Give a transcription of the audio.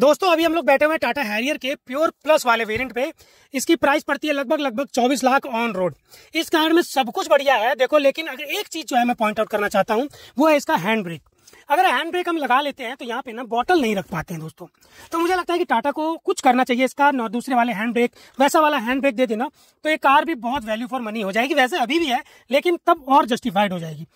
दोस्तों अभी हम लोग बैठे हुए हैं टाटा हैरियर के प्योर प्लस वाले वेरिएंट पे इसकी प्राइस पड़ती है लगभग लगभग 24 लाख ऑन रोड इस कार में सब कुछ बढ़िया है देखो लेकिन अगर एक चीज जो है मैं पॉइंट आउट करना चाहता हूँ वो है इसका हैंड ब्रेक अगर हैंड ब्रेक हम लगा लेते हैं तो यहाँ पे ना बॉटल नहीं रख पाते हैं दोस्तों तो मुझे लगता है कि टाटा को कुछ करना चाहिए इसका और दूसरे वाले हैंड ब्रेक वैसा वाला हैंड ब्रेक दे देना तो ये कार भी बहुत वैल्यू फॉर मनी हो जाएगी वैसे अभी भी है लेकिन तब और जस्टिफाइड हो जाएगी